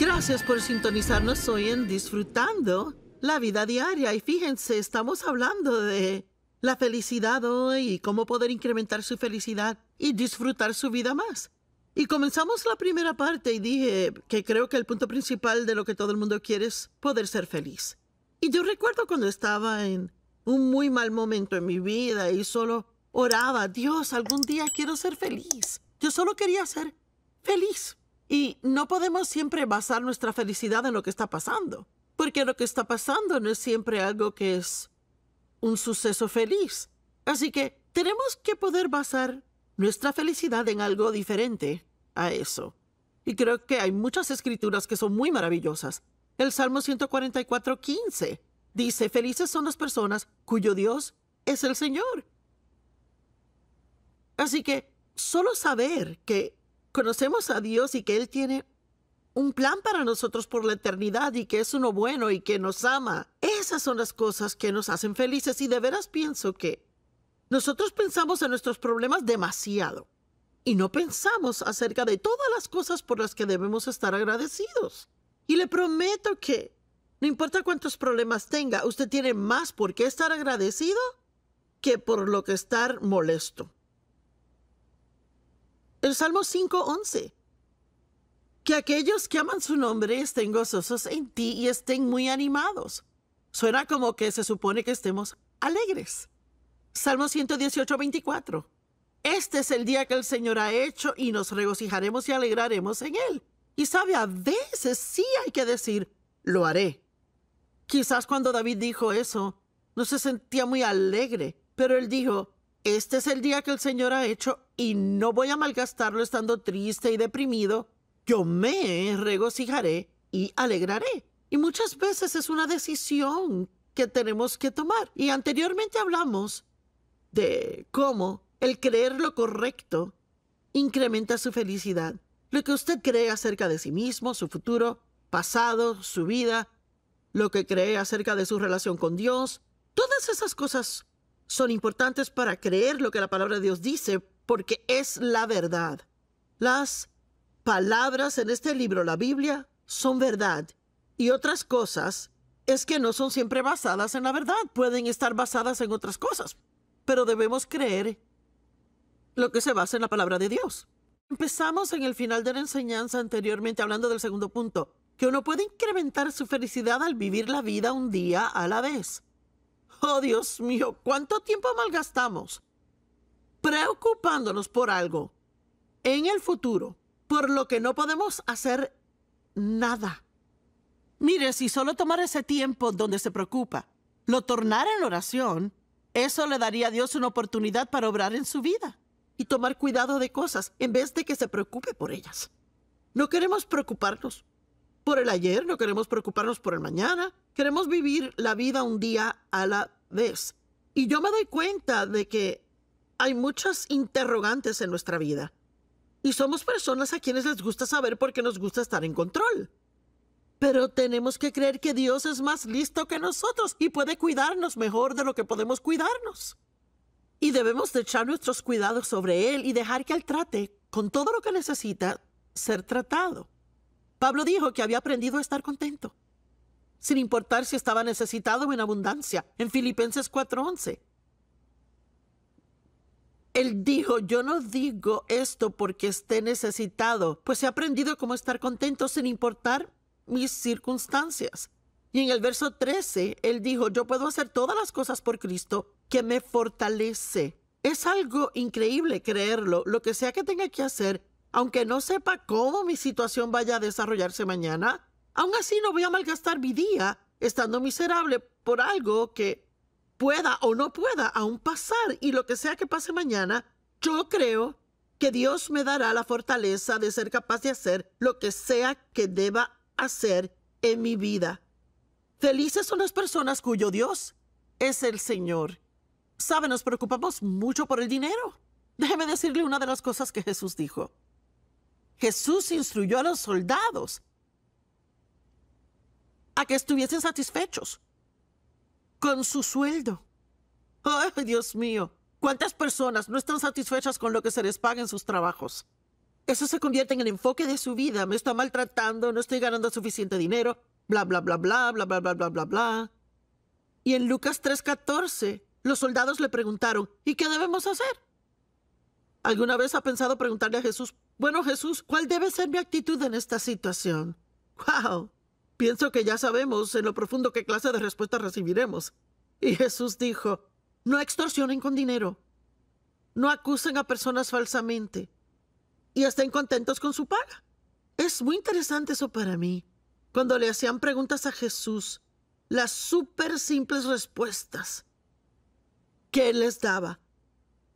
Gracias por sintonizarnos hoy en Disfrutando la Vida Diaria. Y fíjense, estamos hablando de la felicidad hoy y cómo poder incrementar su felicidad y disfrutar su vida más. Y comenzamos la primera parte y dije que creo que el punto principal de lo que todo el mundo quiere es poder ser feliz. Y yo recuerdo cuando estaba en un muy mal momento en mi vida y solo oraba, Dios, algún día quiero ser feliz. Yo solo quería ser feliz. Y no podemos siempre basar nuestra felicidad en lo que está pasando, porque lo que está pasando no es siempre algo que es un suceso feliz. Así que tenemos que poder basar nuestra felicidad en algo diferente a eso. Y creo que hay muchas escrituras que son muy maravillosas. El Salmo 144, 15 dice, felices son las personas cuyo Dios es el Señor. Así que solo saber que conocemos a Dios y que Él tiene un plan para nosotros por la eternidad y que es uno bueno y que nos ama. Esas son las cosas que nos hacen felices y de veras pienso que nosotros pensamos en nuestros problemas demasiado y no pensamos acerca de todas las cosas por las que debemos estar agradecidos. Y le prometo que, no importa cuántos problemas tenga, usted tiene más por qué estar agradecido que por lo que estar molesto. El Salmo 5.11. Que aquellos que aman su nombre estén gozosos en ti y estén muy animados. Suena como que se supone que estemos alegres. Salmo 118.24. Este es el día que el Señor ha hecho y nos regocijaremos y alegraremos en él. Y sabe, a veces sí hay que decir, lo haré. Quizás cuando David dijo eso, no se sentía muy alegre, pero él dijo, este es el día que el Señor ha hecho, y no voy a malgastarlo estando triste y deprimido. Yo me regocijaré y alegraré. Y muchas veces es una decisión que tenemos que tomar. Y anteriormente hablamos de cómo el creer lo correcto incrementa su felicidad. Lo que usted cree acerca de sí mismo, su futuro, pasado, su vida, lo que cree acerca de su relación con Dios, todas esas cosas son importantes para creer lo que la palabra de Dios dice, porque es la verdad. Las palabras en este libro, la Biblia, son verdad. Y otras cosas es que no son siempre basadas en la verdad, pueden estar basadas en otras cosas. Pero debemos creer lo que se basa en la palabra de Dios. Empezamos en el final de la enseñanza anteriormente hablando del segundo punto, que uno puede incrementar su felicidad al vivir la vida un día a la vez. Oh Dios mío, ¿cuánto tiempo malgastamos preocupándonos por algo en el futuro por lo que no podemos hacer nada. Mire, si solo tomar ese tiempo donde se preocupa, lo tornar en oración, eso le daría a Dios una oportunidad para obrar en su vida y tomar cuidado de cosas en vez de que se preocupe por ellas. No queremos preocuparnos por el ayer, no queremos preocuparnos por el mañana, queremos vivir la vida un día a la vez. Y yo me doy cuenta de que hay muchas interrogantes en nuestra vida. Y somos personas a quienes les gusta saber por qué nos gusta estar en control. Pero tenemos que creer que Dios es más listo que nosotros y puede cuidarnos mejor de lo que podemos cuidarnos. Y debemos de echar nuestros cuidados sobre Él y dejar que Él trate con todo lo que necesita ser tratado. Pablo dijo que había aprendido a estar contento, sin importar si estaba necesitado o en abundancia, en Filipenses 4:11. Él dijo, yo no digo esto porque esté necesitado, pues he aprendido cómo estar contento sin importar mis circunstancias. Y en el verso 13, él dijo, yo puedo hacer todas las cosas por Cristo que me fortalece. Es algo increíble creerlo, lo que sea que tenga que hacer, aunque no sepa cómo mi situación vaya a desarrollarse mañana, aún así no voy a malgastar mi día estando miserable por algo que pueda o no pueda aún pasar y lo que sea que pase mañana, yo creo que Dios me dará la fortaleza de ser capaz de hacer lo que sea que deba hacer en mi vida. Felices son las personas cuyo Dios es el Señor. Sabe, nos preocupamos mucho por el dinero. Déjeme decirle una de las cosas que Jesús dijo. Jesús instruyó a los soldados a que estuviesen satisfechos con su sueldo. ¡Ay, Dios mío! ¿Cuántas personas no están satisfechas con lo que se les paga en sus trabajos? Eso se convierte en el enfoque de su vida. Me está maltratando, no estoy ganando suficiente dinero, bla, bla, bla, bla, bla, bla, bla, bla, bla, bla. Y en Lucas 3:14, los soldados le preguntaron, ¿y qué debemos hacer? ¿Alguna vez ha pensado preguntarle a Jesús, bueno Jesús, ¿cuál debe ser mi actitud en esta situación? ¡Wow! Pienso que ya sabemos en lo profundo qué clase de respuesta recibiremos. Y Jesús dijo, no extorsionen con dinero, no acusen a personas falsamente y estén contentos con su paga. Es muy interesante eso para mí. Cuando le hacían preguntas a Jesús, las súper simples respuestas que él les daba.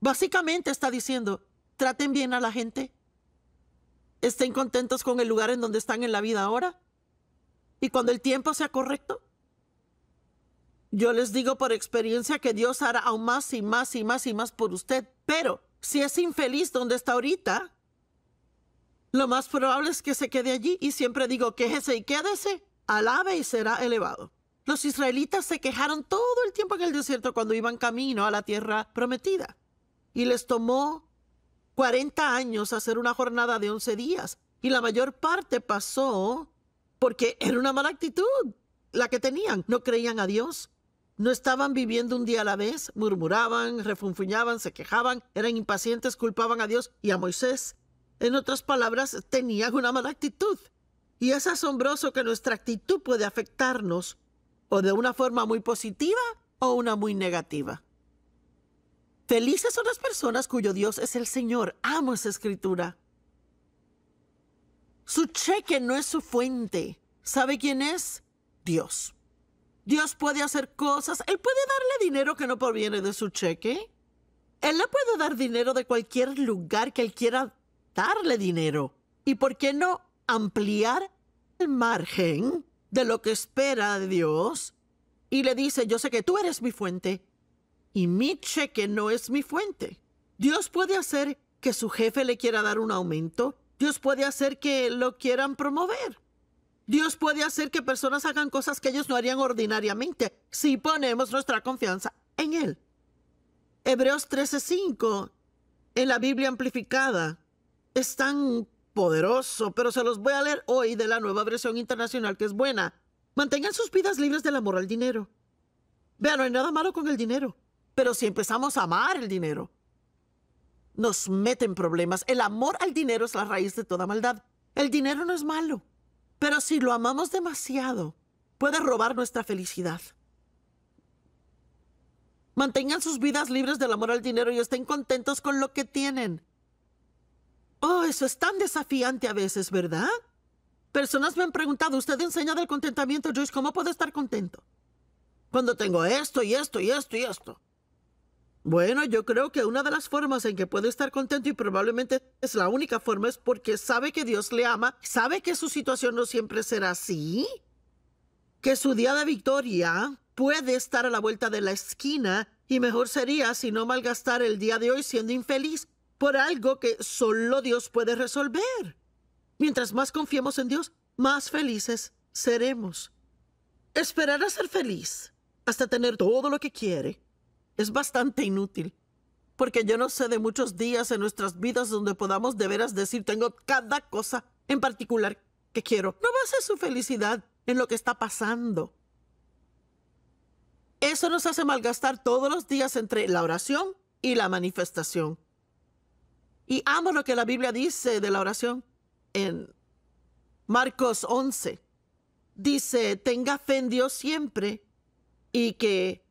Básicamente está diciendo, traten bien a la gente, estén contentos con el lugar en donde están en la vida ahora y cuando el tiempo sea correcto, yo les digo por experiencia que Dios hará aún más y más y más y más por usted. Pero si es infeliz donde está ahorita, lo más probable es que se quede allí. Y siempre digo, quéjese y quédese, alabe y será elevado. Los israelitas se quejaron todo el tiempo en el desierto cuando iban camino a la tierra prometida. Y les tomó 40 años hacer una jornada de 11 días. Y la mayor parte pasó porque era una mala actitud la que tenían. No creían a Dios, no estaban viviendo un día a la vez, murmuraban, refunfuñaban, se quejaban, eran impacientes, culpaban a Dios y a Moisés. En otras palabras, tenían una mala actitud. Y es asombroso que nuestra actitud puede afectarnos o de una forma muy positiva o una muy negativa. Felices son las personas cuyo Dios es el Señor. Amo esa escritura. Su cheque no es su fuente. ¿Sabe quién es? Dios. Dios puede hacer cosas. Él puede darle dinero que no proviene de su cheque. Él le puede dar dinero de cualquier lugar que él quiera darle dinero. ¿Y por qué no ampliar el margen de lo que espera de Dios? Y le dice, yo sé que tú eres mi fuente y mi cheque no es mi fuente. Dios puede hacer que su jefe le quiera dar un aumento Dios puede hacer que lo quieran promover. Dios puede hacer que personas hagan cosas que ellos no harían ordinariamente si ponemos nuestra confianza en Él. Hebreos 13:5 en la Biblia amplificada es tan poderoso, pero se los voy a leer hoy de la nueva versión internacional que es buena. Mantengan sus vidas libres del amor al dinero. Vean, no hay nada malo con el dinero, pero si empezamos a amar el dinero, nos meten problemas. El amor al dinero es la raíz de toda maldad. El dinero no es malo, pero si lo amamos demasiado, puede robar nuestra felicidad. Mantengan sus vidas libres del amor al dinero y estén contentos con lo que tienen. Oh, eso es tan desafiante a veces, ¿verdad? Personas me han preguntado, usted enseña del contentamiento, Joyce, ¿cómo puedo estar contento? Cuando tengo esto y esto y esto y esto. Bueno, yo creo que una de las formas en que puede estar contento y probablemente es la única forma es porque sabe que Dios le ama, sabe que su situación no siempre será así, que su día de victoria puede estar a la vuelta de la esquina y mejor sería si no malgastar el día de hoy siendo infeliz por algo que solo Dios puede resolver. Mientras más confiemos en Dios, más felices seremos. Esperar a ser feliz hasta tener todo lo que quiere es bastante inútil, porque yo no sé de muchos días en nuestras vidas donde podamos de veras decir tengo cada cosa en particular que quiero. No base su felicidad en lo que está pasando. Eso nos hace malgastar todos los días entre la oración y la manifestación. Y amo lo que la Biblia dice de la oración en Marcos 11. Dice, tenga fe en Dios siempre y que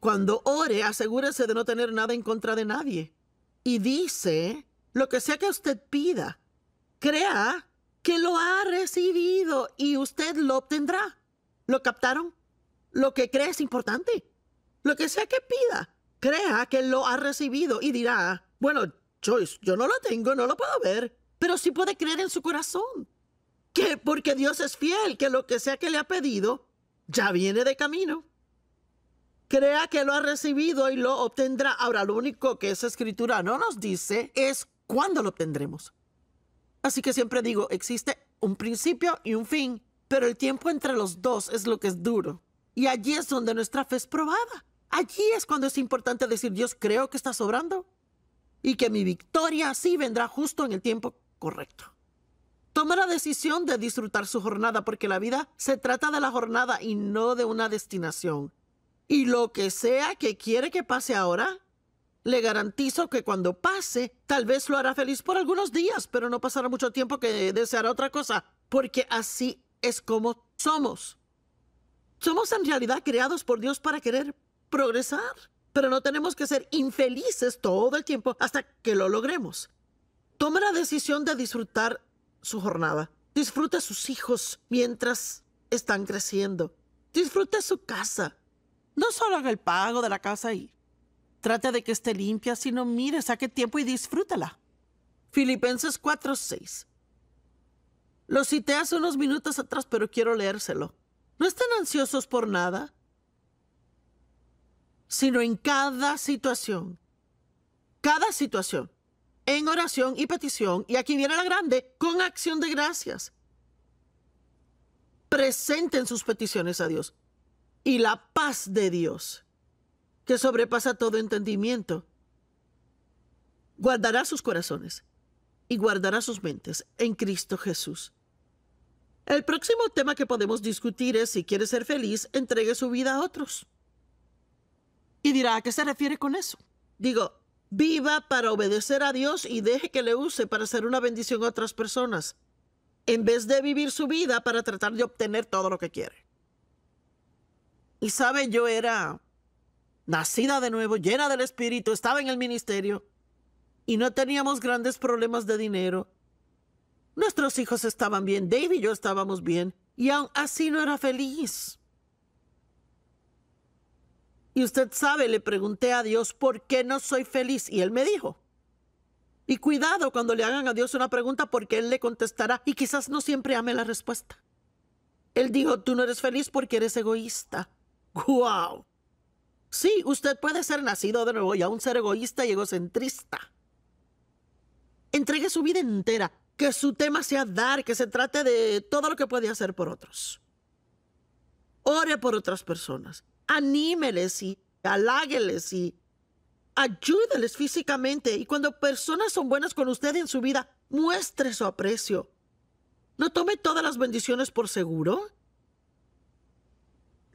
cuando ore, asegúrese de no tener nada en contra de nadie. Y dice, lo que sea que usted pida, crea que lo ha recibido y usted lo obtendrá. ¿Lo captaron? Lo que cree es importante. Lo que sea que pida, crea que lo ha recibido y dirá, bueno, Joyce, yo no lo tengo, no lo puedo ver, pero sí puede creer en su corazón. Que porque Dios es fiel, que lo que sea que le ha pedido, ya viene de camino crea que lo ha recibido y lo obtendrá. Ahora, lo único que esa escritura no nos dice es cuándo lo obtendremos. Así que siempre digo, existe un principio y un fin, pero el tiempo entre los dos es lo que es duro. Y allí es donde nuestra fe es probada. Allí es cuando es importante decir, Dios, creo que está sobrando y que mi victoria sí vendrá justo en el tiempo correcto. Toma la decisión de disfrutar su jornada porque la vida se trata de la jornada y no de una destinación. Y lo que sea que quiere que pase ahora, le garantizo que cuando pase, tal vez lo hará feliz por algunos días, pero no pasará mucho tiempo que deseará otra cosa, porque así es como somos. Somos en realidad creados por Dios para querer progresar, pero no tenemos que ser infelices todo el tiempo hasta que lo logremos. Toma la decisión de disfrutar su jornada. Disfrute sus hijos mientras están creciendo. Disfrute su casa. No solo haga el pago de la casa y Trata de que esté limpia, sino mire, saque tiempo y disfrútala. Filipenses 4:6. Lo cité hace unos minutos atrás, pero quiero leérselo. No estén ansiosos por nada, sino en cada situación. Cada situación. En oración y petición. Y aquí viene la grande, con acción de gracias. Presenten sus peticiones a Dios y la paz de Dios, que sobrepasa todo entendimiento, guardará sus corazones y guardará sus mentes en Cristo Jesús. El próximo tema que podemos discutir es si quiere ser feliz, entregue su vida a otros. Y dirá, ¿a qué se refiere con eso? Digo, viva para obedecer a Dios y deje que le use para hacer una bendición a otras personas, en vez de vivir su vida para tratar de obtener todo lo que quiere. Y sabe, yo era nacida de nuevo, llena del Espíritu, estaba en el ministerio y no teníamos grandes problemas de dinero. Nuestros hijos estaban bien, Dave y yo estábamos bien, y aún así no era feliz. Y usted sabe, le pregunté a Dios, ¿por qué no soy feliz? Y él me dijo. Y cuidado cuando le hagan a Dios una pregunta porque él le contestará y quizás no siempre ame la respuesta. Él dijo, tú no eres feliz porque eres egoísta. ¡Wow! Sí, usted puede ser nacido de nuevo y aún ser egoísta y egocentrista. Entregue su vida entera, que su tema sea dar, que se trate de todo lo que puede hacer por otros. Ore por otras personas, anímeles y halágueles y ayúdeles físicamente. Y cuando personas son buenas con usted en su vida, muestre su aprecio. No tome todas las bendiciones por seguro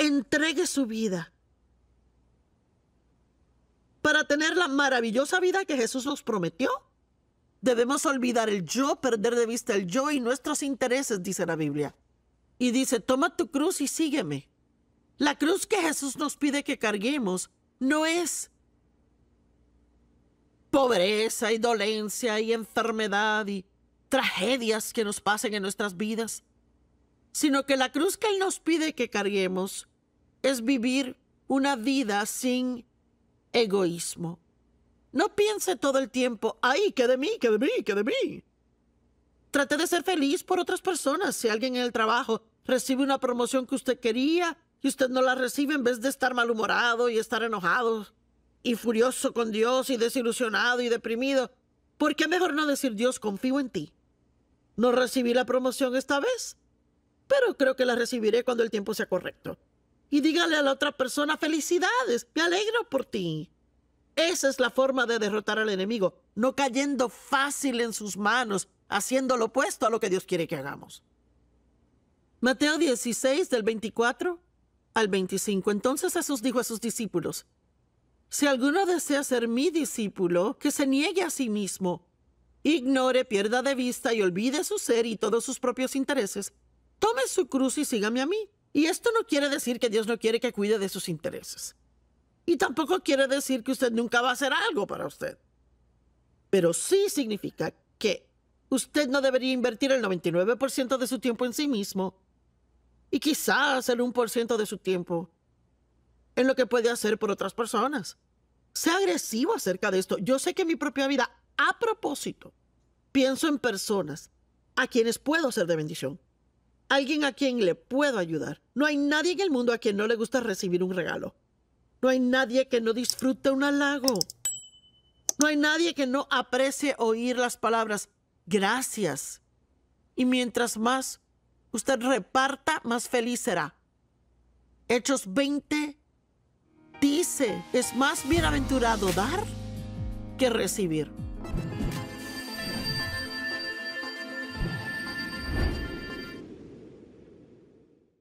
entregue su vida para tener la maravillosa vida que Jesús nos prometió. Debemos olvidar el yo, perder de vista el yo y nuestros intereses, dice la Biblia. Y dice, toma tu cruz y sígueme. La cruz que Jesús nos pide que carguemos no es pobreza y dolencia y enfermedad y tragedias que nos pasen en nuestras vidas, sino que la cruz que Él nos pide que carguemos es vivir una vida sin egoísmo. No piense todo el tiempo, ay, qué de mí, qué de mí, qué de mí. Trate de ser feliz por otras personas. Si alguien en el trabajo recibe una promoción que usted quería y usted no la recibe en vez de estar malhumorado y estar enojado y furioso con Dios y desilusionado y deprimido, ¿por qué mejor no decir Dios, confío en ti? No recibí la promoción esta vez, pero creo que la recibiré cuando el tiempo sea correcto y dígale a la otra persona felicidades, me alegro por ti. Esa es la forma de derrotar al enemigo, no cayendo fácil en sus manos, haciendo lo opuesto a lo que Dios quiere que hagamos. Mateo 16 del 24 al 25. Entonces Jesús dijo a sus discípulos, Si alguno desea ser mi discípulo, que se niegue a sí mismo, ignore, pierda de vista y olvide su ser y todos sus propios intereses, tome su cruz y sígame a mí. Y esto no quiere decir que Dios no quiere que cuide de sus intereses. Y tampoco quiere decir que usted nunca va a hacer algo para usted. Pero sí significa que usted no debería invertir el 99% de su tiempo en sí mismo y quizás el 1% de su tiempo en lo que puede hacer por otras personas. Sea agresivo acerca de esto. Yo sé que en mi propia vida, a propósito, pienso en personas a quienes puedo ser de bendición alguien a quien le puedo ayudar. No hay nadie en el mundo a quien no le gusta recibir un regalo. No hay nadie que no disfrute un halago. No hay nadie que no aprecie oír las palabras gracias. Y mientras más usted reparta, más feliz será. Hechos 20 dice, es más bienaventurado dar que recibir.